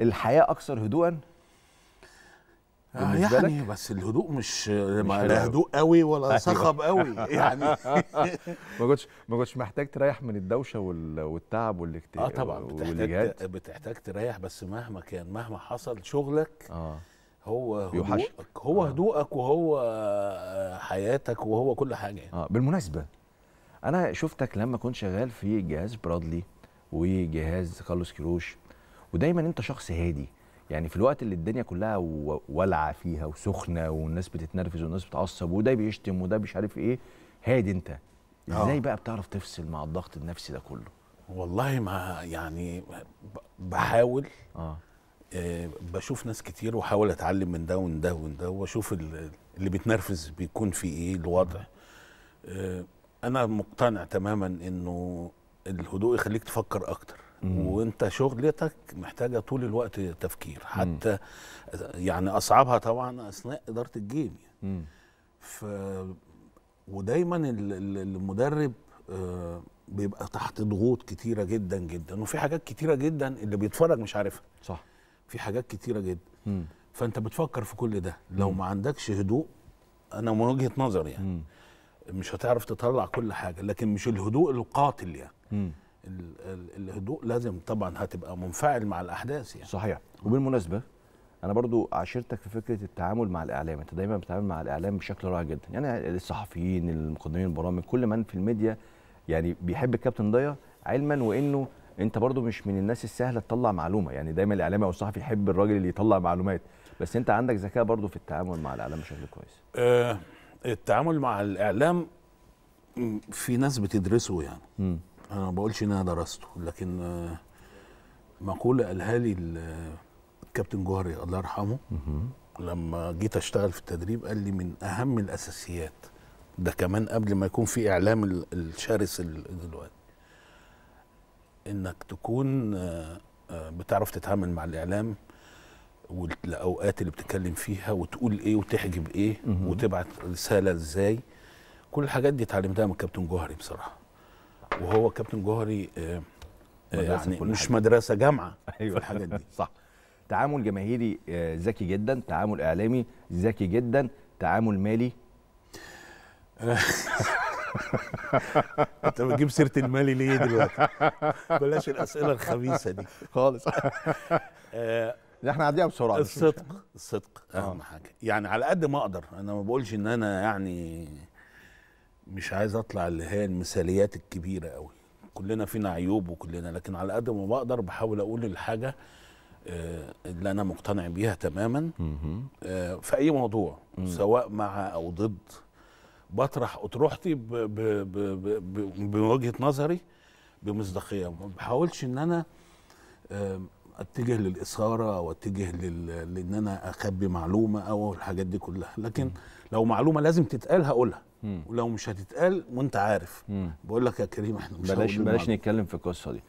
الحياه اكثر هدوءا آه، يعني بس الهدوء مش, مش لا هدوء قوي ولا صخب أيوة. قوي يعني ما كنتش ما كنتش محتاج تريح من الدوشه والتعب والاكتئاب اه طبعا بتحتاج بتحتاج تريح بس مهما كان مهما حصل شغلك آه. هو هدوءك هو آه. هدوءك وهو آه، حياتك وهو كل حاجه يعني. اه بالمناسبه انا شفتك لما كنت شغال في جهاز برادلي وجهاز كارلوس كيروش ودايما انت شخص هادي يعني في الوقت اللي الدنيا كلها والعه فيها وسخنه والناس بتتنرفز والناس بتعصب وده بيشتم وده مش عارف ايه هادي انت آه. ازاي بقى بتعرف تفصل مع الضغط النفسي ده كله والله ما يعني بحاول آه. اه بشوف ناس كتير واحاول اتعلم من ده ومن ده ومن ده واشوف اللي بيتنرفز بيكون في ايه الوضع آه، انا مقتنع تماما انه الهدوء يخليك تفكر اكتر مم. وانت شغلتك محتاجه طول الوقت تفكير حتى مم. يعني اصعبها طبعا اثناء اداره الجيم ف ودايما المدرب آه، بيبقى تحت ضغوط كتيره جدا جدا وفي حاجات كتيره جدا اللي بيتفرج مش عارفها صح في حاجات كتيره جدا مم. فانت بتفكر في كل ده لو ما عندكش هدوء انا من وجهه نظري يعني مم. مش هتعرف تطلع كل حاجه لكن مش الهدوء القاتل يعني مم. الهدوء لازم طبعا هتبقى منفعل مع الاحداث يعني صحيح وبالمناسبه انا برضو عاشرتك في فكره التعامل مع الاعلام انت دايما بتتعامل مع الاعلام بشكل رائع جدا يعني الصحفيين المقدمين البرامج كل من في الميديا يعني بيحب الكابتن ضيا علما وانه انت برضو مش من الناس السهله تطلع معلومه يعني دايما الاعلامي او الصحفي يحب الراجل اللي يطلع معلومات بس انت عندك ذكاء برضو في التعامل مع الاعلام بشكل كويس آه التعامل مع الاعلام في ناس بتدرسه يعني م. انا ما بقولش ان انا درسته لكن آه، مقوله قالها لي الكابتن آه، جوهري الله يرحمه لما جيت اشتغل في التدريب قال لي من اهم الاساسيات ده كمان قبل ما يكون في اعلام الشرس دلوقتي انك تكون آه، بتعرف تتعامل مع الاعلام والاوقات اللي بتتكلم فيها وتقول ايه وتحجب ايه وتبعت رساله ازاي كل الحاجات دي اتعلمتها من الكابتن جوهري بصراحه وهو كابتن جوهري آه, آه، يعني مش مدرسه جامعه أيوة. في الحاجات دي صح تعامل جماهيري آه، ذكي جدا تعامل اعلامي ذكي جدا تعامل مالي انت بتجيب سيره المالي ليه دلوقتي بلاش الاسئله الخبيثه دي خالص آه، احنا عديها بسرعه الصدق الصدق اهم حاجه يعني على قد ما اقدر انا ما بقولش ان انا يعني مش عايز اطلع اللي هي المثاليات الكبيره قوي كلنا فينا عيوب وكلنا لكن على قد ما بقدر بحاول اقول الحاجه آه، اللي انا مقتنع بيها تماما آه، في اي موضوع سواء مع او ضد بطرح اطروحتي بوجهه نظري بمصداقيه ما بحاولش ان انا آه، اتجه للاثاره او اتجه لان انا اخبي معلومه او الحاجات دي كلها لكن لو معلومه لازم تتقال هقولها ولو مش هتتقال وانت عارف بقول لك يا كريم احنا مش بلاش بلاش نتكلم في القصه دي